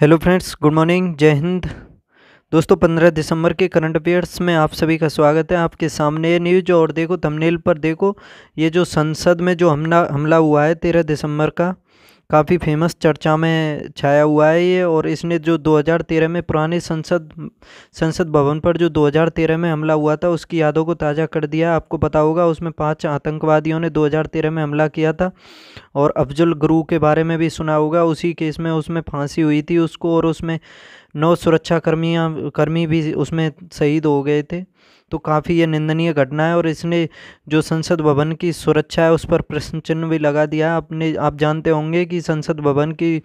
hello friends good morning जय हिंद दोस्तों 15 दिसंबर के करंट अफेयर्स में आप सभी का स्वागत है आपके सामने न्यूज और देखो थंबनेल पर देखो ये जो संसद में जो हमला हमला हुआ है तेरह दिसंबर का काफ़ी फेमस चर्चा में छाया हुआ है ये और इसने जो 2013 में पुराने संसद संसद भवन पर जो 2013 में हमला हुआ था उसकी यादों को ताज़ा कर दिया आपको पता होगा उसमें पांच आतंकवादियों ने 2013 में हमला किया था और अफजल गुरु के बारे में भी सुना होगा उसी केस में उसमें फांसी हुई थी उसको और उसमें नौ सुरक्षा कर्मियाँ कर्मी भी उसमें शहीद हो गए थे तो काफ़ी ये निंदनीय घटना है और इसने जो संसद भवन की सुरक्षा है उस पर प्रश्न चिन्ह भी लगा दिया अपने आप जानते होंगे कि संसद भवन की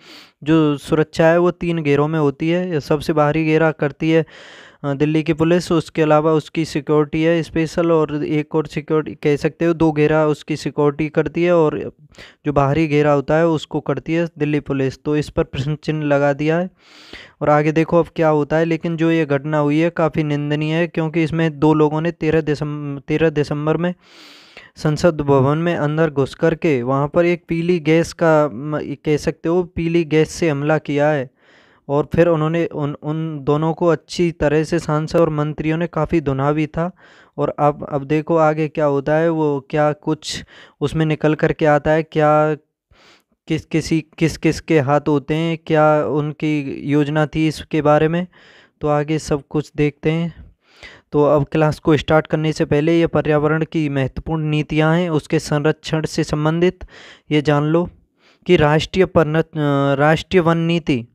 जो सुरक्षा है वो तीन घेरों में होती है सबसे बाहरी घेरा करती है दिल्ली की पुलिस उसके अलावा उसकी सिक्योरिटी है स्पेशल और एक और सिक्योरिटी कह सकते हो दो घेरा उसकी सिक्योरिटी करती है और जो बाहरी घेरा होता है उसको करती है दिल्ली पुलिस तो इस पर प्रश्न चिन्ह लगा दिया है और आगे देखो अब क्या होता है लेकिन जो ये घटना हुई है काफ़ी निंदनीय है क्योंकि इसमें दो लोगों ने तेरह दिसंबर तेरह दिसंबर में संसद भवन में अंदर घुस करके वहाँ पर एक पीली गैस का कह सकते हो पीली गैस से हमला किया है और फिर उन्होंने उन उन दोनों को अच्छी तरह से सांसद और मंत्रियों ने काफ़ी धुना भी था और अब अब देखो आगे क्या होता है वो क्या कुछ उसमें निकल कर के आता है क्या किस किसी किस किस के हाथ होते हैं क्या उनकी योजना थी इसके बारे में तो आगे सब कुछ देखते हैं तो अब क्लास को स्टार्ट करने से पहले ये पर्यावरण की महत्वपूर्ण नीतियाँ हैं उसके संरक्षण से संबंधित ये जान लो कि राष्ट्रीय पर राष्ट्रीय वन नीति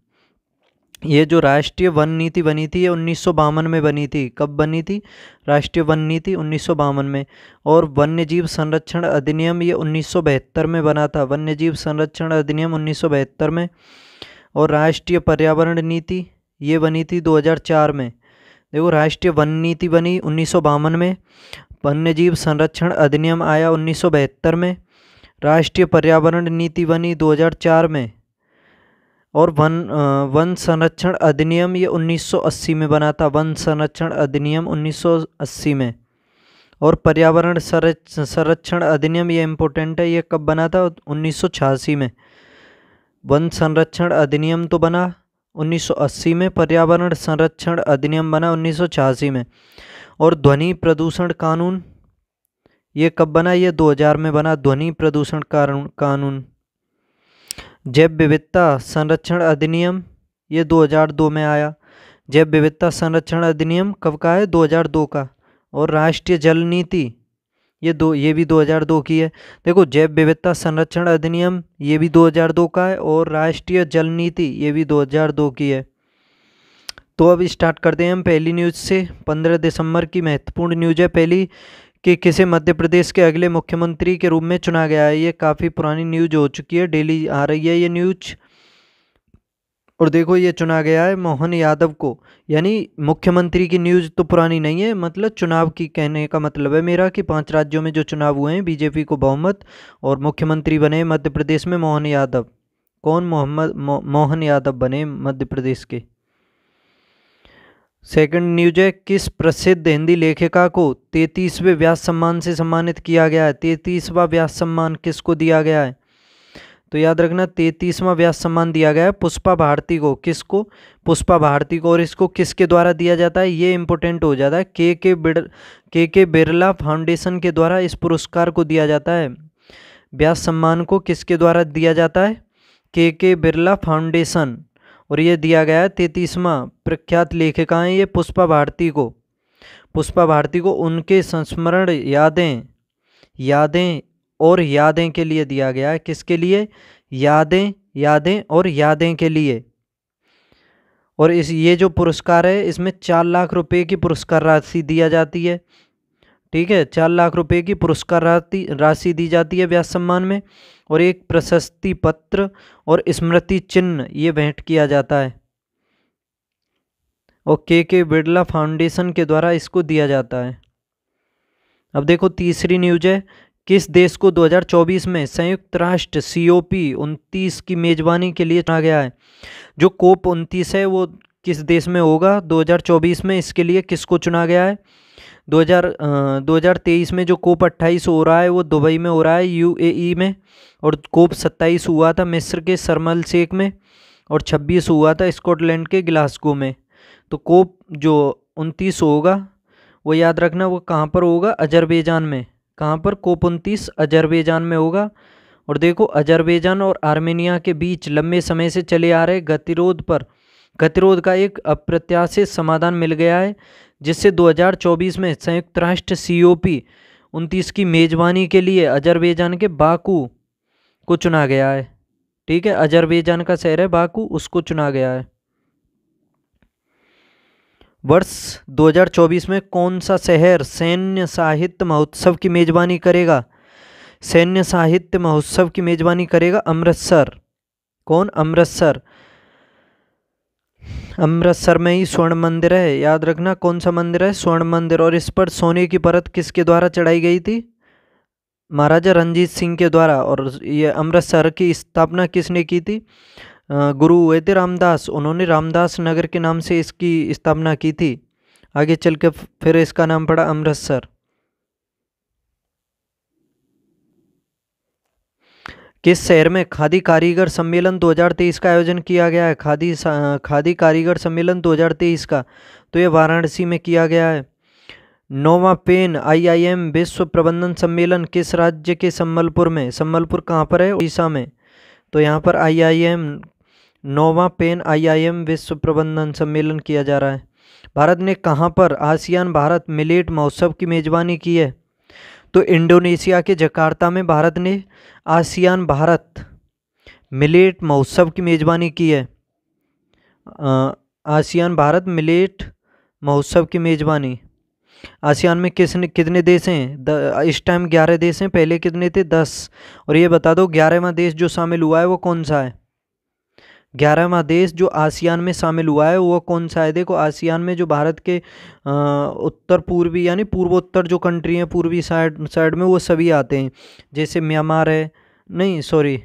ये जो राष्ट्रीय वन नीति बनी थी ये उन्नीस में बनी थी कब बनी थी राष्ट्रीय वन नीति उन्नीस में और वन्य जीव संरक्षण अधिनियम ये उन्नीस में बना था वन्य जीव संरक्षण अधिनियम उन्नीस में और राष्ट्रीय पर्यावरण नीति ये बनी थी 2004 में देखो राष्ट्रीय वन नीति बनी उन्नीस में वन्य जीव संरक्षण अधिनियम आया उन्नीस में राष्ट्रीय पर्यावरण नीति बनी 2004 में और वन वन संरक्षण अधिनियम ये 1980 में बना था वन संरक्षण अधिनियम 1980 में और पर्यावरण संरक्षण अधिनियम ये इम्पोर्टेंट है ये कब बना था 1986 में वन संरक्षण अधिनियम तो बना 1980 में पर्यावरण संरक्षण अधिनियम बना 1986 में और ध्वनि प्रदूषण कानून ये कब बना ये 2000 में बना ध्वनि प्रदूषण कानून जैव विविधता संरक्षण अधिनियम ये 2002 में आया जैव विविधता संरक्षण अधिनियम कब का है 2002 का और राष्ट्रीय जल नीति ये दो ये भी 2002 की है देखो जैव विविधता संरक्षण अधिनियम ये भी 2002 का है और राष्ट्रीय जल नीति ये भी 2002 की है तो अब स्टार्ट करते हैं हम पहली न्यूज़ से 15 दिसंबर की महत्वपूर्ण न्यूज़ है पहली कि किसे मध्य प्रदेश के अगले मुख्यमंत्री के रूप में चुना गया है ये काफ़ी पुरानी न्यूज हो चुकी है डेली आ रही है ये न्यूज और देखो ये चुना गया है मोहन यादव को यानी मुख्यमंत्री की न्यूज़ तो पुरानी नहीं है मतलब चुनाव की कहने का मतलब है मेरा कि पांच राज्यों में जो चुनाव हुए हैं बीजेपी को बहुमत और मुख्यमंत्री बने मध्य प्रदेश में मोहन यादव कौन मोहम्मद मोहन यादव बने मध्य प्रदेश के सेकंड न्यूज है किस प्रसिद्ध हिंदी लेखिका को तैतीसवें व्यास सम्मान से सम्मानित किया गया है तैतीसवा व्यास सम्मान किसको दिया गया है तो याद रखना तैतीसवा व्यास सम्मान दिया गया है पुष्पा भारती को किसको पुष्पा भारती को और इसको किसके द्वारा दिया जाता है ये इंपॉर्टेंट हो जाता है के के बिर के के बिरला फाउंडेशन के द्वारा इस पुरस्कार को दिया जाता है व्यास सम्मान को किसके द्वारा दिया जाता है के के बिरला फाउंडेशन और ये दिया गया है तैतीसवा प्रख्यात लेखिका है ये पुष्पा भारती को पुष्पा भारती को उनके संस्मरण यादें यादें और यादें के लिए दिया गया है किसके लिए यादें यादें और यादें के लिए और इस ये जो पुरस्कार है इसमें चार लाख रुपए की पुरस्कार राशि दिया जाती है ठीक है चार लाख रुपए की पुरस्कार राशि दी जाती है व्यास सम्मान में और एक प्रशस्ति पत्र और स्मृति चिन्ह ये भेंट किया जाता है और के के बिरला फाउंडेशन के द्वारा इसको दिया जाता है अब देखो तीसरी न्यूज है किस देश को 2024 में संयुक्त राष्ट्र सी ओ पी उनतीस की मेजबानी के लिए चुना गया है जो कोप उनतीस है वो किस देश में होगा 2024 में इसके लिए किसको चुना गया है दो हज़ार दो हज़ार तेईस में जो कोप अट्ठाईस हो रहा है वो दुबई में हो रहा है यूएई में और कोप सत्ताईस हुआ था मिस्र के सरमल शेख में और छब्बीस हुआ था स्कॉटलैंड के ग्लासगो में तो कोप जो उनतीस होगा वो याद रखना वो कहाँ पर होगा अजरबैजान में कहाँ पर कोप उनतीस अजरबैजान में होगा और देखो अजरबैजान और आर्मेनिया के बीच लंबे समय से चले आ रहे गतिरोध पर गतिरोध का एक अप्रत्याशित समाधान मिल गया है जिससे 2024 में संयुक्त राष्ट्र सीओपी उनतीस की मेज़बानी के लिए अजरबैजान के बाकू को चुना गया है ठीक है अजरबैजान का शहर है बाकू उसको चुना गया है वर्ष 2024 में कौन सा शहर सैन्य साहित्य महोत्सव की मेज़बानी करेगा सैन्य साहित्य महोत्सव की मेज़बानी करेगा अमृतसर कौन अमृतसर अमृतसर में ही स्वर्ण मंदिर है याद रखना कौन सा मंदिर है स्वर्ण मंदिर और इस पर सोने की परत किसके द्वारा चढ़ाई गई थी महाराजा रंजीत सिंह के द्वारा और ये अमृतसर की स्थापना किसने की थी गुरु हुए थे रामदास उन्होंने रामदास नगर के नाम से इसकी स्थापना की थी आगे चल के फिर इसका नाम पड़ा अमृतसर किस शहर में खादी कारीगर सम्मेलन 2023 का आयोजन किया गया है खादी खादी कारीगर सम्मेलन 2023 का तो ये वाराणसी में किया गया है नोवा पेन आईआईएम विश्व प्रबंधन सम्मेलन किस राज्य के संबलपुर में संबलपुर कहाँ पर है उड़ीसा में तो यहाँ पर आईआईएम नोवा पेन आईआईएम विश्व प्रबंधन सम्मेलन किया जा रहा है भारत ने कहाँ पर आसियान भारत मिलेट महोत्सव की मेज़बानी की है तो इंडोनेशिया के जकार्ता में भारत ने आसियान भारत मिलेट महोत्सव की मेज़बानी की है आसियान भारत मिलेट महोत्सव की मेज़बानी आसियान में किसने कितने देश हैं इस टाइम ग्यारह देश हैं पहले कितने थे दस और ये बता दो ग्यारहवा देश जो शामिल हुआ है वो कौन सा है ग्यारहवा देश जो आसियान में शामिल हुआ है वो कौन सा है देखो आसियान में जो भारत के उत्तर पूर्वी यानी पूर्वोत्तर जो कंट्री हैं पूर्वी साइड साइड में वो सभी आते हैं जैसे म्यांमार है नहीं सॉरी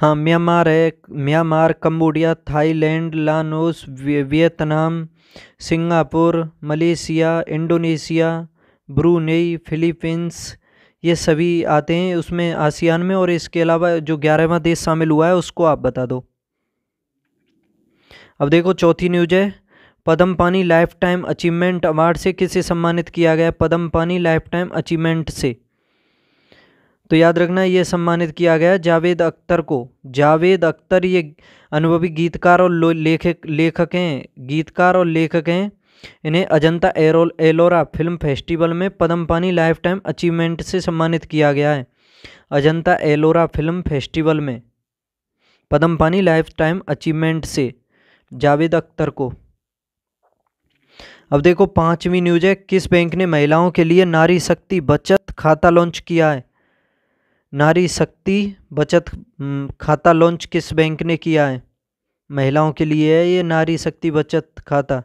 हाँ म्यांमार है Myanmar Cambodia Thailand Laos Vietnam Singapore Malaysia Indonesia Brunei Philippines ये सभी आते हैं उसमें आसियान में और इसके अलावा जो ग्यारहवा देश शामिल हुआ है उसको आप बता दो अब देखो चौथी न्यूज है पदम पानी लाइफ टाइम अचीवमेंट अवार्ड से किसे सम्मानित किया गया पदम पानी लाइफ टाइम अचीवमेंट से तो याद रखना ये सम्मानित किया गया जावेद अख्तर को जावेद अख्तर ये अनुभवी गीतकार और लेखक लेखक हैं गीतकार और लेखक हैं इन्हें अजंता एरोल एलोरा फिल्म फेस्टिवल में पदम पानी लाइफ टाइम अचीवमेंट से सम्मानित किया गया है अजंता एलोरा फिल्म फेस्टिवल में पद्म पानी लाइफ टाइम अचीवमेंट से जावेद अख्तर को अब देखो पांचवी न्यूज है किस बैंक ने महिलाओं के लिए नारी शक्ति बचत खाता लॉन्च किया है नारी शक्ति बचत खाता लॉन्च किस बैंक ने किया है महिलाओं के लिए है ये नारी शक्ति बचत खाता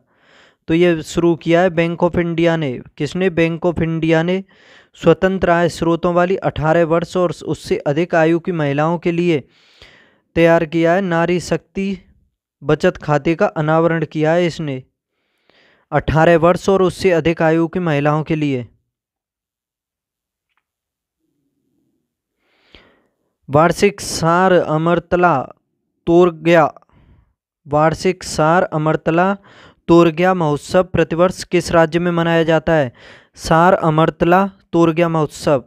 तो ये शुरू किया है बैंक ऑफ इंडिया ने किसने बैंक ऑफ इंडिया ने स्वतंत्र आय स्रोतों वाली अठारह वर्ष और उससे अधिक आयु की महिलाओं के लिए तैयार किया है नारी शक्ति बचत खाते का अनावरण किया है इसने अठारह वर्ष और उससे अधिक आयु की महिलाओं के लिए वार्षिक सार अमरतला तोर गया वार्षिक सार अमरतला तोरग्या महोत्सव प्रतिवर्ष किस राज्य में मनाया जाता है सार अमरतला तोरग्या महोत्सव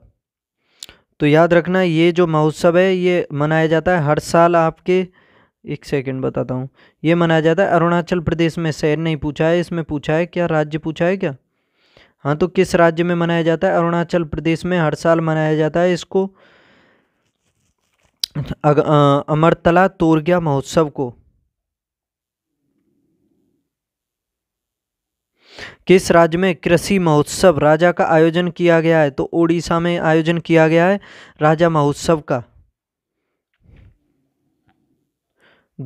तो याद रखना ये जो महोत्सव है ये मनाया जाता है हर साल आपके एक सेकंड बताता हूँ ये मनाया जाता है अरुणाचल प्रदेश में शहर नहीं पूछा है इसमें पूछा है क्या राज्य पूछा है क्या हाँ तो किस राज्य में मनाया जाता है अरुणाचल प्रदेश में हर साल मनाया जाता है इसको अमरतला तोरग्या महोत्सव को किस राज्य में कृषि महोत्सव राजा का आयोजन किया गया है तो ओडिशा में आयोजन किया गया है राजा महोत्सव का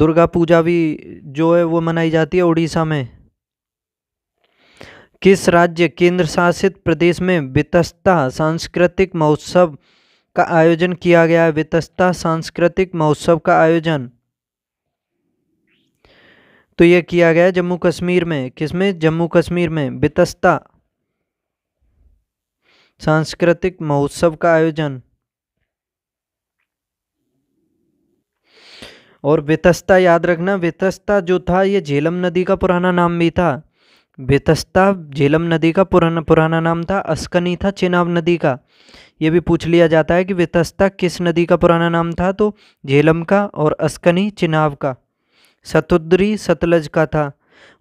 दुर्गा पूजा भी जो है वो मनाई जाती है ओडिशा में किस राज्य केंद्र शासित प्रदेश में वितस्ता सांस्कृतिक महोत्सव का आयोजन किया गया है वितस्ता सांस्कृतिक महोत्सव का आयोजन तो ये किया गया जम्मू कश्मीर में किसमें जम्मू कश्मीर में बितस्ता सांस्कृतिक महोत्सव का आयोजन और वितस्ता याद रखना वितस्ता जो था ये झेलम नदी का पुराना नाम भी था वितस्ता झेलम नदी का पुराना पुराना नाम था अस्कनी था चेनाब नदी का ये भी पूछ लिया जाता है कि बेतस्ता किस नदी का पुराना नाम था तो झेलम का और अस्कनी चिनाब का सतुद्री सतलज का था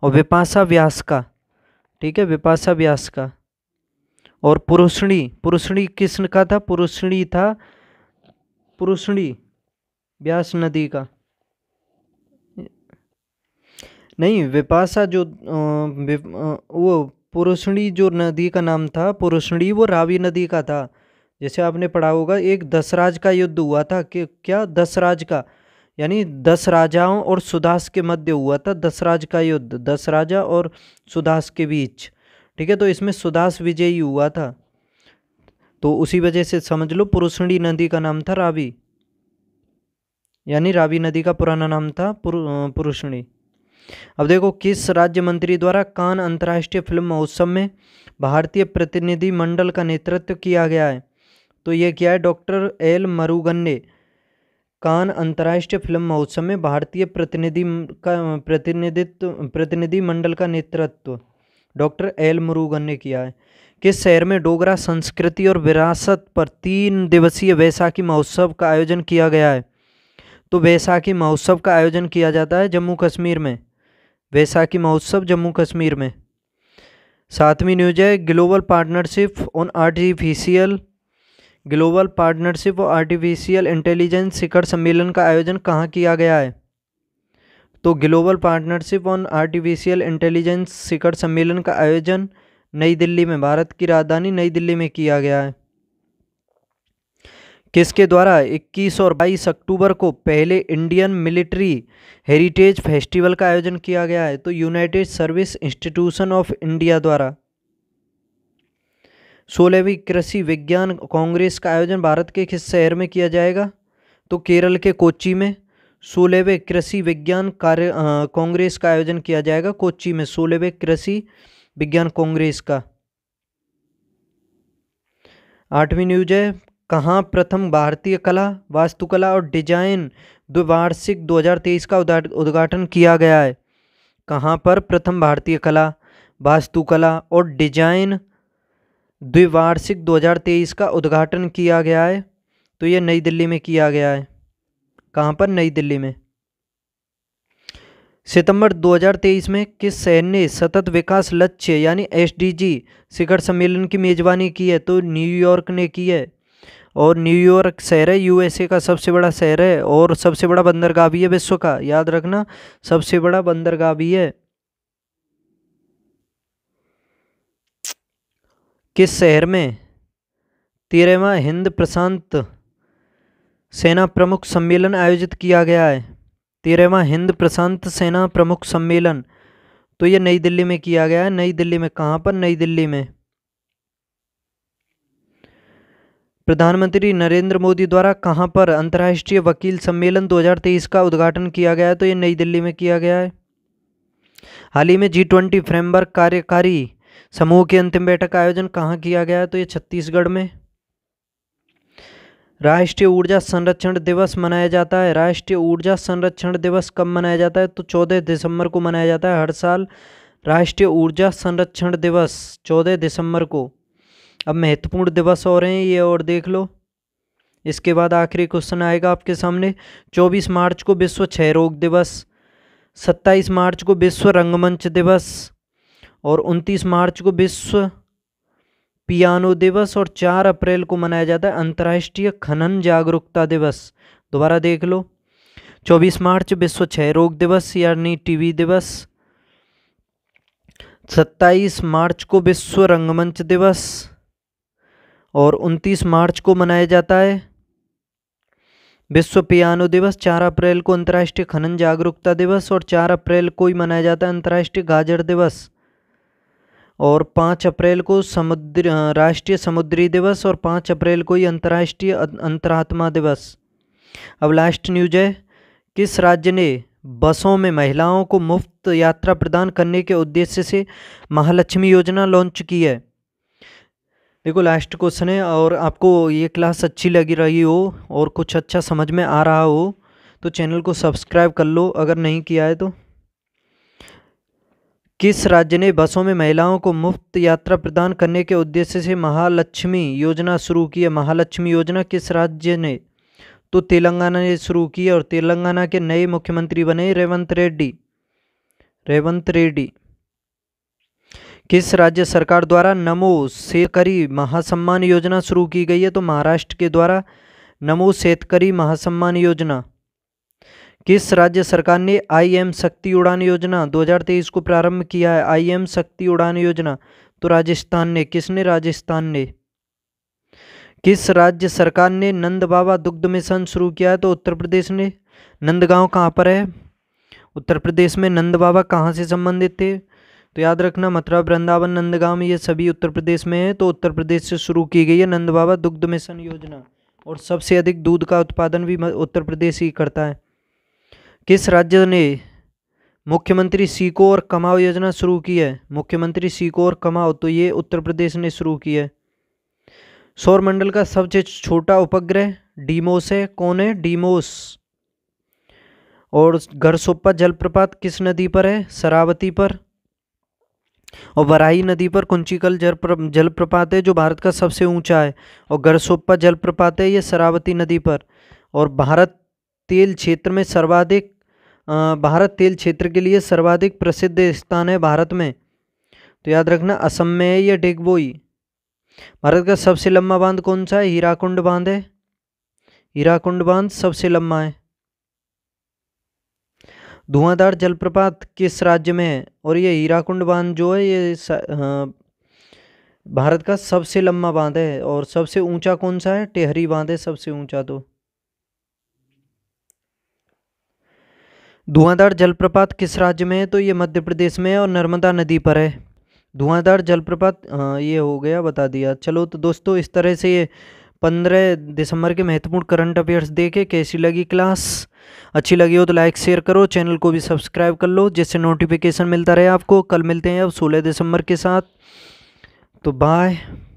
और विपाशा व्यास का ठीक है विपाशा व्यास का और पुरुषणी पुरुषणी कृष्ण का था पुरुषणी था पुरुषणी व्यास नदी का नहीं विपाशा जो वो पुरुषणी जो नदी का नाम था पुरुषणी वो रावी नदी का था जैसे आपने पढ़ा होगा एक दसराज का युद्ध हुआ था कि क्या दसराज का यानी दस राजाओं और सुदास के मध्य हुआ था दस राज का युद्ध दस राजा और सुदास के बीच ठीक है तो इसमें सुदास विजयी हुआ था तो उसी वजह से समझ लो पुरुषणी नदी का नाम था रावी यानी रावी नदी का पुराना नाम था पुरुषणी अब देखो किस राज्य मंत्री द्वारा कान अंतर्राष्ट्रीय फिल्म महोत्सव में भारतीय प्रतिनिधि मंडल का नेतृत्व किया गया है तो ये क्या है डॉक्टर एल मरुगन ने कान अंतर्राष्ट्रीय फिल्म महोत्सव में भारतीय प्रतिनिधि का प्रतिनिधित्व प्रतिनिधिमंडल का नेतृत्व डॉक्टर एल मुरुगन ने किया है किस शहर में डोगरा संस्कृति और विरासत पर तीन दिवसीय वैसाखी महोत्सव का आयोजन किया गया है तो वैसाखी महोत्सव का आयोजन किया जाता है जम्मू कश्मीर में वैसाखी महोत्सव जम्मू कश्मीर में सातवीं न्यूज है global partnership on artificial global partnership और आर्टिफिशियल इंटेलिजेंस शिखर सम्मेलन का आयोजन कहाँ किया गया है तो global partnership on artificial intelligence शिखर सम्मेलन का आयोजन नई दिल्ली में भारत की राजधानी नई दिल्ली में किया गया है किसके द्वारा 21 और 22 अक्टूबर को पहले इंडियन मिलिट्री हेरिटेज फेस्टिवल का आयोजन किया गया है तो United Service Institution of India द्वारा सोलहवीं कृषि विज्ञान कांग्रेस का आयोजन भारत के किस शहर में किया जाएगा तो केरल के कोची में सोलहवें कृषि विज्ञान कार्य कांग्रेस का आयोजन किया जाएगा कोची में सोलहवें कृषि विज्ञान कांग्रेस का आठवीं न्यूज है कहाँ प्रथम भारतीय कला वास्तुकला और डिजाइन द्विवार्षिक 2023 का उद्घाटन किया गया है कहाँ पर प्रथम भारतीय कला वास्तुकला और डिजाइन द्विवार्षिक 2023 का उद्घाटन किया गया है तो ये नई दिल्ली में किया गया है कहाँ पर नई दिल्ली में सितंबर 2023 में किस शहर ने सतत विकास लक्ष्य यानी एसडीजी शिखर सम्मेलन की मेज़बानी की है तो न्यूयॉर्क ने की है और न्यूयॉर्क शहर है यूएसए का सबसे बड़ा शहर है और सबसे बड़ा बंदरगाह भी है विश्व का याद रखना सबसे बड़ा बंदरगाह भी है किस शहर में तेरहवा हिंद प्रशांत सेना प्रमुख सम्मेलन आयोजित किया गया है तेरहवा हिंद प्रशांत सेना प्रमुख सम्मेलन तो ये नई दिल्ली में किया गया है नई दिल्ली में कहाँ पर नई दिल्ली में प्रधानमंत्री नरेंद्र मोदी द्वारा कहाँ पर अंतर्राष्ट्रीय वकील सम्मेलन 2023 का उद्घाटन किया गया है तो ये नई दिल्ली में किया गया है हाल ही में जी ट्वेंटी फ्रेमवर्क कार्यकारी समूह की अंतिम बैठक का आयोजन कहाँ किया गया तो ये छत्तीसगढ़ में राष्ट्रीय ऊर्जा संरक्षण दिवस मनाया जाता है राष्ट्रीय ऊर्जा संरक्षण दिवस कब मनाया जाता है तो चौदह दिसंबर को मनाया जाता है हर साल राष्ट्रीय ऊर्जा संरक्षण दिवस चौदह दिसंबर को अब महत्वपूर्ण दिवस हो रहे हैं ये और देख लो इसके बाद आखिरी क्वेश्चन आएगा आपके सामने 24 मार्च को विश्व क्षय रोग दिवस सत्ताईस मार्च को विश्व रंगमंच दिवस और 29 मार्च को विश्व पियानो दिवस और 4 अप्रैल को मनाया जाता है अंतर्राष्ट्रीय खनन जागरूकता दिवस दोबारा देख लो 24 मार्च विश्व क्षय रोग दिवस यानी टीवी दिवस 27 मार्च को विश्व रंगमंच दिवस और 29 मार्च को मनाया जाता है विश्व पियानो दिवस 4 अप्रैल को अंतर्राष्ट्रीय खनन जागरूकता दिवस और 4 अप्रैल को ही मनाया जाता है अंतर्राष्ट्रीय गाजर दिवस और पाँच अप्रैल को समुद्र राष्ट्रीय समुद्री दिवस और पाँच अप्रैल को ही अंतर्राष्ट्रीय अंतरात्मा दिवस अब लास्ट न्यूज है किस राज्य ने बसों में महिलाओं को मुफ्त यात्रा प्रदान करने के उद्देश्य से महालक्ष्मी योजना लॉन्च की है देखो लास्ट क्वेश्चन है और आपको ये क्लास अच्छी लगी रही हो और कुछ अच्छा समझ में आ रहा हो तो चैनल को सब्सक्राइब कर लो अगर नहीं किया है तो किस राज्य ने बसों में महिलाओं को मुफ्त यात्रा प्रदान करने के उद्देश्य से महालक्ष्मी योजना शुरू की है महालक्ष्मी योजना किस राज्य ने तो तेलंगाना ने शुरू की और तेलंगाना के नए मुख्यमंत्री बने रेवंत रेड्डी रेवंत रेड्डी किस राज्य सरकार द्वारा नमो सेतकरी महासम्मान योजना शुरू की गई है तो महाराष्ट्र के द्वारा नमो सेतकरी महासम्मान योजना किस राज्य सरकार ने आई एम शक्ति उड़ान योजना 2023 को प्रारंभ किया है आई एम शक्ति उड़ान योजना तो राजस्थान ने किसने राजस्थान ने किस राज्य सरकार ने नंद बाबा दुग्ध मिशन शुरू किया है तो उत्तर प्रदेश ने नंदगांव कहाँ पर है उत्तर प्रदेश में नंद बाबा कहाँ से संबंधित थे तो याद रखना मथुरा वृंदावन नंदगांव ये सभी उत्तर प्रदेश में है तो उत्तर प्रदेश से शुरू की गई है नंद बाबा दुग्ध मिशन योजना और सबसे अधिक दूध का उत्पादन भी उत्तर प्रदेश ही करता है किस राज्य ने मुख्यमंत्री सीको और कमाओ योजना शुरू की है मुख्यमंत्री सीको और कमाओ तो ये उत्तर प्रदेश ने शुरू की है सौरमंडल का सबसे छोटा उपग्रह डीमोस है कौन है डीमोस और घरसोप्पा जलप्रपात किस नदी पर है शरावती पर और वराही नदी पर कुंचिकल जल जलप्रपात है जो भारत का सबसे ऊंचा है और घरसोप्पा जलप्रपात है ये शरावती नदी पर और भारत तेल क्षेत्र में सर्वाधिक भारत तेल क्षेत्र के लिए सर्वाधिक प्रसिद्ध स्थान है भारत में तो याद रखना असम में है या डिगबोई भारत का सबसे लंबा बांध कौन सा है हीराकुंड बांध है हीराकुंड बांध सबसे लंबा है धुआंधार जलप्रपात किस राज्य में है और ये हीराकुंड बांध जो है ये भारत का सबसे लंबा बांध है और सबसे ऊंचा कौन सा है टेहरी बांध है सबसे ऊंचा तो धुआंधार जलप्रपात किस राज्य में है तो ये मध्य प्रदेश में है और नर्मदा नदी पर है धुआंधार जलप्रपात हाँ ये हो गया बता दिया चलो तो दोस्तों इस तरह से ये पंद्रह दिसंबर के महत्वपूर्ण करंट अफेयर्स देखे कैसी लगी क्लास अच्छी लगी हो तो लाइक शेयर करो चैनल को भी सब्सक्राइब कर लो जिससे नोटिफिकेशन मिलता रहे आपको कल मिलते हैं अब सोलह दिसंबर के साथ तो बाय